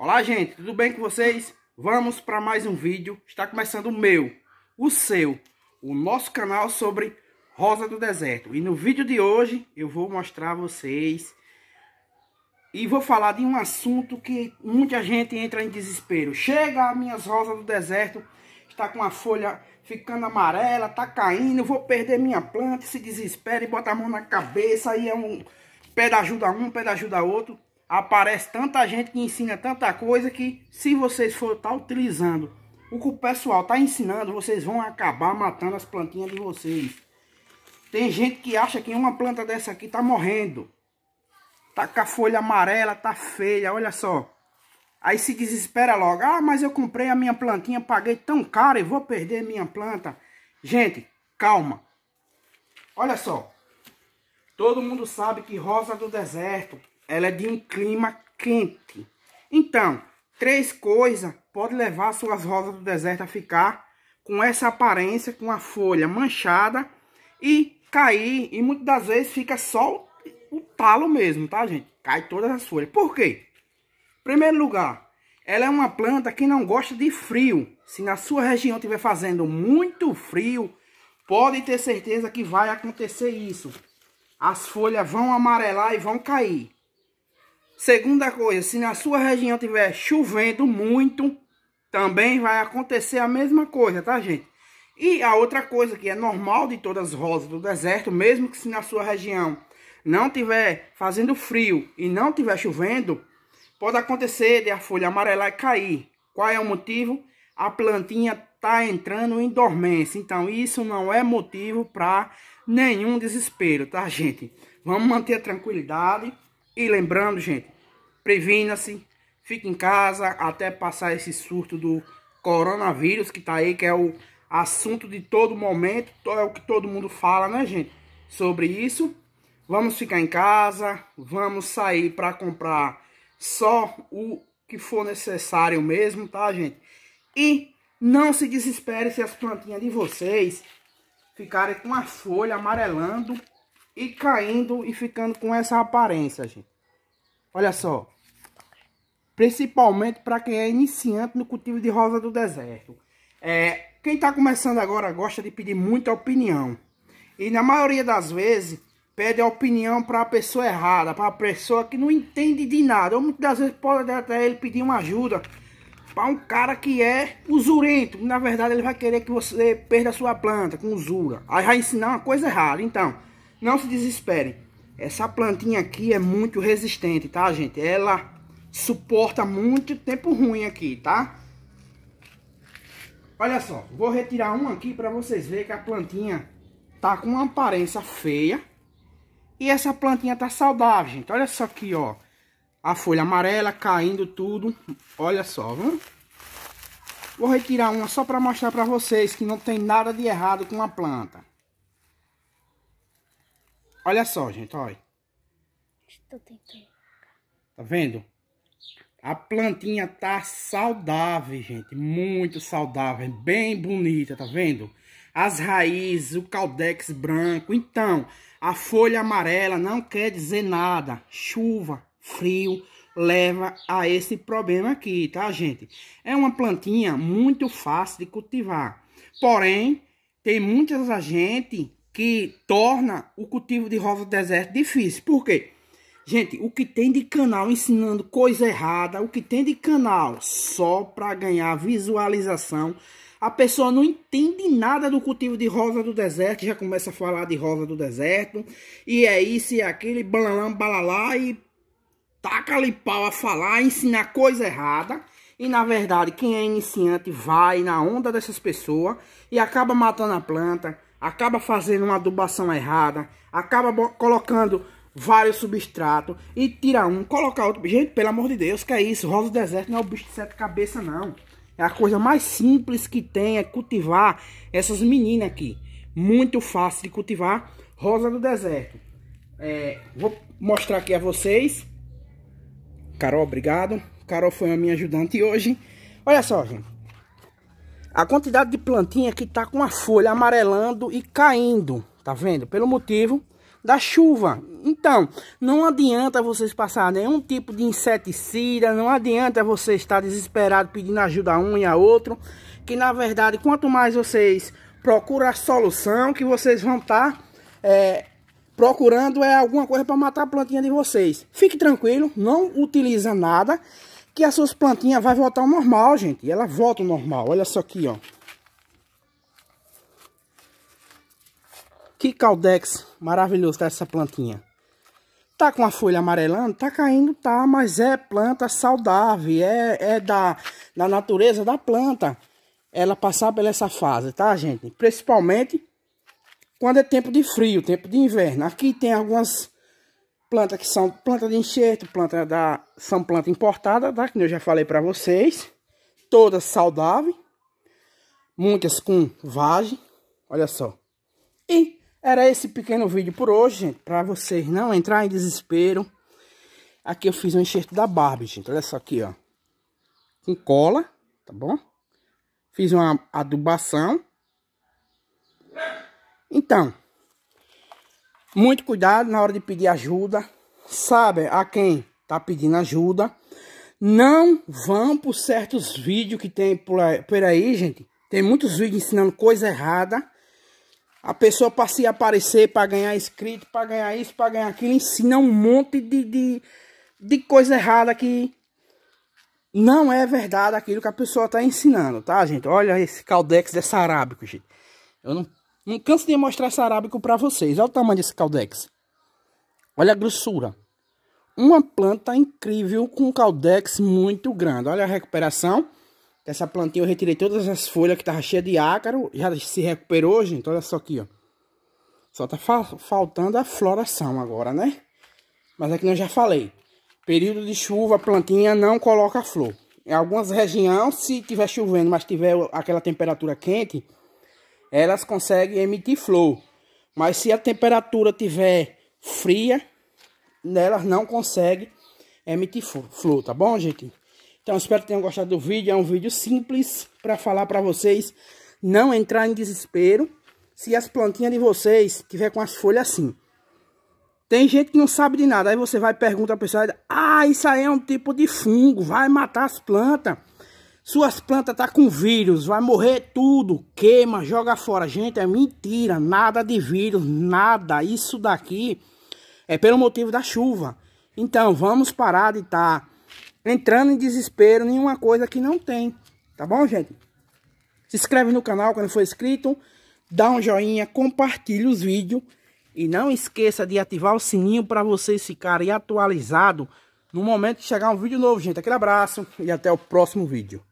Olá gente, tudo bem com vocês? Vamos para mais um vídeo, está começando o meu, o seu, o nosso canal sobre Rosa do Deserto E no vídeo de hoje eu vou mostrar a vocês e vou falar de um assunto que muita gente entra em desespero Chega minhas rosas do deserto, está com a folha ficando amarela, está caindo, vou perder minha planta, se desespera e bota a mão na cabeça e é um pé da ajuda um, pé da ajuda outro aparece tanta gente que ensina tanta coisa que se vocês for estar tá utilizando o que o pessoal está ensinando, vocês vão acabar matando as plantinhas de vocês. Tem gente que acha que uma planta dessa aqui está morrendo. Tá com a folha amarela, tá feia, olha só. Aí se desespera logo. Ah, mas eu comprei a minha plantinha, paguei tão caro e vou perder minha planta. Gente, calma. Olha só. Todo mundo sabe que rosa do deserto ela é de um clima quente. Então, três coisas podem levar suas rosas do deserto a ficar com essa aparência, com a folha manchada e cair. E muitas das vezes fica só o talo mesmo, tá, gente? Cai todas as folhas. Por quê? Primeiro lugar, ela é uma planta que não gosta de frio. Se na sua região estiver fazendo muito frio, pode ter certeza que vai acontecer isso. As folhas vão amarelar e vão cair. Segunda coisa, se na sua região tiver chovendo muito, também vai acontecer a mesma coisa, tá, gente? E a outra coisa que é normal de todas as rosas do deserto, mesmo que se na sua região não tiver fazendo frio e não tiver chovendo, pode acontecer de a folha amarelar e cair. Qual é o motivo? A plantinha tá entrando em dormência. Então isso não é motivo para nenhum desespero, tá, gente? Vamos manter a tranquilidade e lembrando, gente, previna-se, fique em casa até passar esse surto do coronavírus que tá aí, que é o assunto de todo momento, é o que todo mundo fala, né, gente? Sobre isso. Vamos ficar em casa, vamos sair para comprar só o que for necessário mesmo, tá, gente? E não se desespere se as plantinhas de vocês ficarem com a folha amarelando e caindo e ficando com essa aparência, gente. Olha só. Principalmente para quem é iniciante no cultivo de rosa do deserto. É, quem está começando agora gosta de pedir muita opinião. E na maioria das vezes pede a opinião para a pessoa errada, para a pessoa que não entende de nada. Ou muitas das vezes pode até ele pedir uma ajuda para um cara que é usurento. Na verdade, ele vai querer que você perda a sua planta com usura. Aí vai ensinar uma coisa errada. Então, não se desesperem. Essa plantinha aqui é muito resistente, tá, gente? Ela suporta muito tempo ruim aqui, tá? Olha só, vou retirar um aqui para vocês verem que a plantinha tá com uma aparência feia. E essa plantinha tá saudável, gente. Olha só aqui, ó. A folha amarela caindo tudo. Olha só, viu? Vou retirar uma só para mostrar para vocês que não tem nada de errado com a planta. Olha só, gente, olha. Estou tentando. Tá vendo? A plantinha tá saudável, gente. Muito saudável. É bem bonita, tá vendo? As raízes, o caldex branco. Então, a folha amarela não quer dizer nada. Chuva, frio, leva a esse problema aqui, tá, gente? É uma plantinha muito fácil de cultivar. Porém, tem muita gente que torna o cultivo de rosa do deserto difícil. Por quê? Gente, o que tem de canal ensinando coisa errada, o que tem de canal só para ganhar visualização, a pessoa não entende nada do cultivo de rosa do deserto, já começa a falar de rosa do deserto, e é isso e é aquele, balalá, balalá, e taca ali pau a falar, ensinar coisa errada. E na verdade, quem é iniciante vai na onda dessas pessoas e acaba matando a planta, acaba fazendo uma adubação errada, acaba colocando vários substratos e tira um, coloca outro. Gente, pelo amor de Deus, que é isso? Rosa do deserto não é o bicho de sete cabeças, não. É a coisa mais simples que tem é cultivar essas meninas aqui. Muito fácil de cultivar rosa do deserto. É, vou mostrar aqui a vocês. Carol, obrigado. Carol foi a minha ajudante hoje. Olha só, gente. A quantidade de plantinha que tá com a folha amarelando e caindo, tá vendo? Pelo motivo da chuva. Então, não adianta vocês passar nenhum tipo de inseticida, não adianta você estar desesperado pedindo ajuda a um e a outro, que na verdade, quanto mais vocês procuram a solução, que vocês vão estar tá, é, procurando é alguma coisa para matar a plantinha de vocês. Fique tranquilo, não utiliza nada que as suas plantinhas vai voltar ao normal, gente. Ela volta ao normal. Olha só aqui, ó. Que caldex maravilhoso tá essa plantinha. Tá com a folha amarelando? Tá caindo, tá. Mas é planta saudável. É, é da, da natureza da planta. Ela passar pela essa fase, tá, gente? Principalmente quando é tempo de frio, tempo de inverno. Aqui tem algumas Plantas que são planta de enxerto, planta da são planta importada, tá? Que eu já falei para vocês. Todas saudáveis. Muitas com vagem. Olha só. E era esse pequeno vídeo por hoje, gente. para vocês não entrar em desespero. Aqui eu fiz um enxerto da Barbie, gente. Olha só aqui, ó. Com cola, tá bom? Fiz uma adubação. Então, muito cuidado na hora de pedir ajuda. Sabe a quem está pedindo ajuda. Não vão por certos vídeos que tem por aí, gente. Tem muitos vídeos ensinando coisa errada. A pessoa para se aparecer, para ganhar inscrito, para ganhar isso, para ganhar aquilo, ensina um monte de, de, de coisa errada que não é verdade aquilo que a pessoa está ensinando, tá, gente? Olha esse caldex dessa arábico, gente. Eu não não canso de mostrar esse arábico para vocês. Olha o tamanho desse caldex. Olha a grossura. Uma planta incrível com um caldex muito grande. Olha a recuperação. Essa plantinha eu retirei todas as folhas que estavam cheia de ácaro. Já se recuperou, gente. Olha só aqui, ó. Só tá fa faltando a floração agora, né? Mas é que eu já falei. Período de chuva, a plantinha não coloca flor. Em algumas regiões, se tiver chovendo, mas tiver aquela temperatura quente, elas conseguem emitir flow. Mas se a temperatura tiver fria, né, elas não conseguem emitir flow, tá bom, gente? Então espero que tenham gostado do vídeo. É um vídeo simples para falar para vocês não entrar em desespero se as plantinhas de vocês tiver com as folhas assim. Tem gente que não sabe de nada. Aí você vai e pergunta a pessoa: Ah, isso aí é um tipo de fungo, vai matar as plantas. Suas plantas tá com vírus, vai morrer tudo, queima, joga fora. Gente, é mentira, nada de vírus, nada. Isso daqui é pelo motivo da chuva. Então, vamos parar de estar tá entrando em desespero, nenhuma coisa que não tem. Tá bom, gente? Se inscreve no canal quando for inscrito, dá um joinha, compartilha os vídeos e não esqueça de ativar o sininho para vocês ficarem atualizados no momento de chegar um vídeo novo, gente. Aquele abraço e até o próximo vídeo.